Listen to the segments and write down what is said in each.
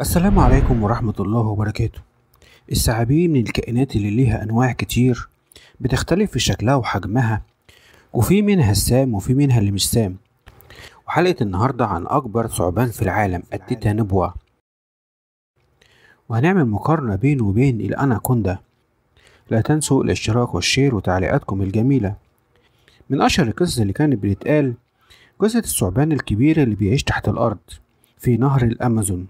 السلام عليكم ورحمة الله وبركاته الثعابين من الكائنات اللي ليها أنواع كتير بتختلف في شكلها وحجمها وفي منها السام وفي منها اللي مش سام وحلقة النهاردة عن أكبر ثعبان في العالم نبوة وهنعمل مقارنة بينه وبين الأناكوندا لا تنسوا الاشتراك والشير وتعليقاتكم الجميلة من أشهر القصص اللي كانت بتتقال قصة الثعبان الكبير اللي بيعيش تحت الأرض في نهر الأمازون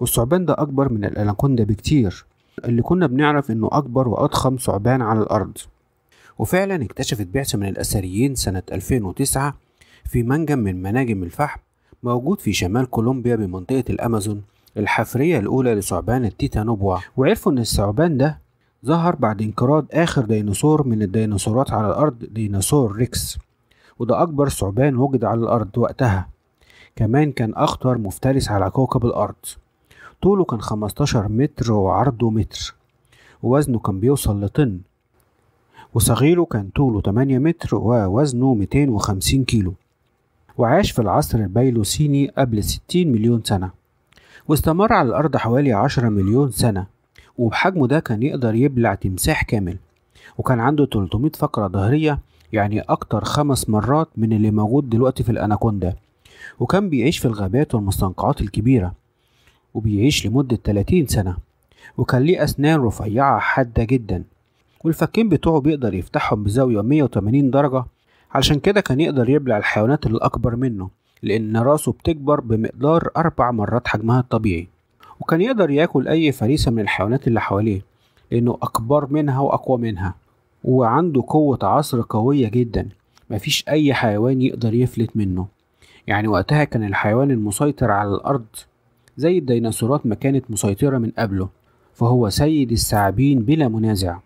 والثعبان ده أكبر من الأناكوندا بكتير اللي كنا بنعرف إنه أكبر وأضخم ثعبان على الأرض وفعلا اكتشفت بعثة من الأثريين سنة 2009 في منجم من مناجم الفحم موجود في شمال كولومبيا بمنطقة الأمازون الحفرية الأولى لثعبان التيتانوبوا وعرفوا إن الثعبان ده ظهر بعد انقراض آخر ديناصور من الديناصورات على الأرض ديناصور ريكس وده أكبر ثعبان وجد على الأرض وقتها كمان كان أخطر مفترس على كوكب الأرض طوله كان 15 متر وعرضه متر ووزنه كان بيوصل لطن وصغيره كان طوله 8 متر ووزنه 250 كيلو وعاش في العصر البيلوسيني قبل 60 مليون سنة واستمر على الأرض حوالي 10 مليون سنة وبحجمه ده كان يقدر يبلع تمساح كامل وكان عنده 300 فقرة ظهرية يعني أكتر خمس مرات من اللي موجود دلوقتي في الأناكوندا وكان بيعيش في الغابات والمستنقعات الكبيرة وبيعيش لمدة 30 سنة وكان ليه أسنان رفيعة حادة جدا والفكين بتوعه بيقدر يفتحهم بزاوية 180 درجة علشان كده كان يقدر يبلع الحيوانات الأكبر منه لأن راسه بتكبر بمقدار أربع مرات حجمها الطبيعي وكان يقدر ياكل أي فريسة من الحيوانات اللي حواليه لأنه أكبر منها وأقوى منها وعنده قوة عصر قوية جدا مفيش أي حيوان يقدر يفلت منه يعني وقتها كان الحيوان المسيطر على الأرض زي الديناصورات ما كانت مسيطرة من قبله فهو سيد الثعابين بلا منازع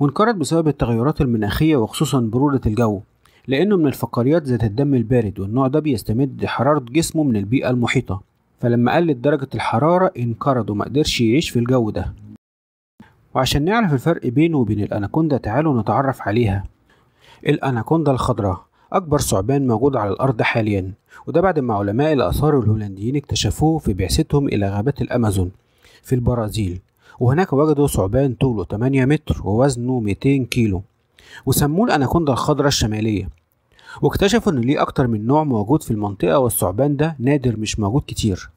وانقرض بسبب التغيرات المناخية وخصوصا برودة الجو لأنه من الفقاريات ذات الدم البارد والنوع ده بيستمد حرارة جسمه من البيئة المحيطة فلما قلت درجة الحرارة انقرض ومقدرش يعيش في الجو ده وعشان نعرف الفرق بينه وبين الأناكوندا تعالوا نتعرف عليها الأناكوندا الخضراء أكبر ثعبان موجود على الأرض حاليا وده بعد ما علماء الآثار الهولنديين اكتشفوه في بعثتهم إلى غابات الأمازون في البرازيل وهناك وجدوا ثعبان طوله 8 متر ووزنه 200 كيلو وسموه الأناكوندا الخضراء الشمالية واكتشفوا إن ليه أكتر من نوع موجود في المنطقة والثعبان ده نادر مش موجود كتير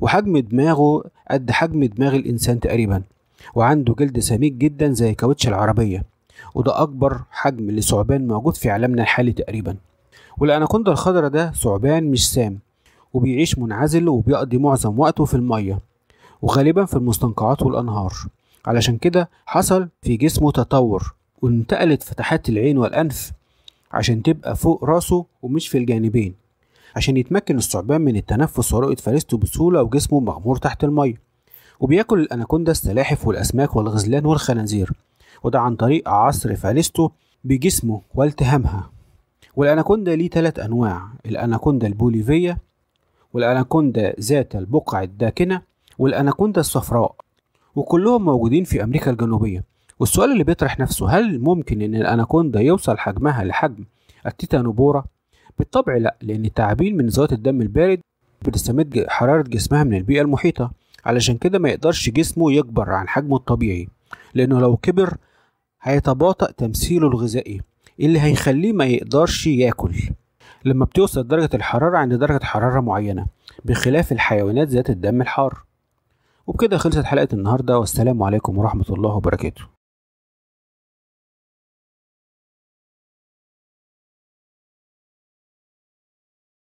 وحجم دماغه قد حجم دماغ الإنسان تقريبا وعنده جلد سميك جدا زي كاوتش العربية وده أكبر حجم لثعبان موجود في عالمنا الحالي تقريبا والأناكوندا الخضراء ده ثعبان مش سام وبيعيش منعزل وبيقضي معظم وقته في المية وغالبا في المستنقعات والأنهار علشان كده حصل في جسمه تطور وانتقلت فتحات العين والأنف عشان تبقى فوق راسه ومش في الجانبين عشان يتمكن الثعبان من التنفس ورؤية فريسته بسهولة وجسمه مغمور تحت المية وبياكل الأناكوندا السلاحف والأسماك والغزلان والخنازير وده عن طريق عصر فاليستو بجسمه والتهامها والاناكوندا ليه ثلاث انواع الاناكوندا البوليفيه والاناكوندا ذات البقع الداكنه والاناكوندا الصفراء وكلهم موجودين في امريكا الجنوبيه والسؤال اللي بيطرح نفسه هل ممكن ان الاناكوندا يوصل حجمها لحجم التيتانوبورا بالطبع لا لان التعابين من ذوات الدم البارد بتستمد حراره جسمها من البيئه المحيطه علشان كده ما يقدرش جسمه يكبر عن حجمه الطبيعي لانه لو كبر هيتباطأ تمثيله الغذائي اللي هيخليه ما يقدرش ياكل لما بتوصل درجة الحرارة عند درجة حرارة معينة بخلاف الحيوانات ذات الدم الحار وبكده خلصت حلقة النهاردة والسلام عليكم ورحمة الله وبركاته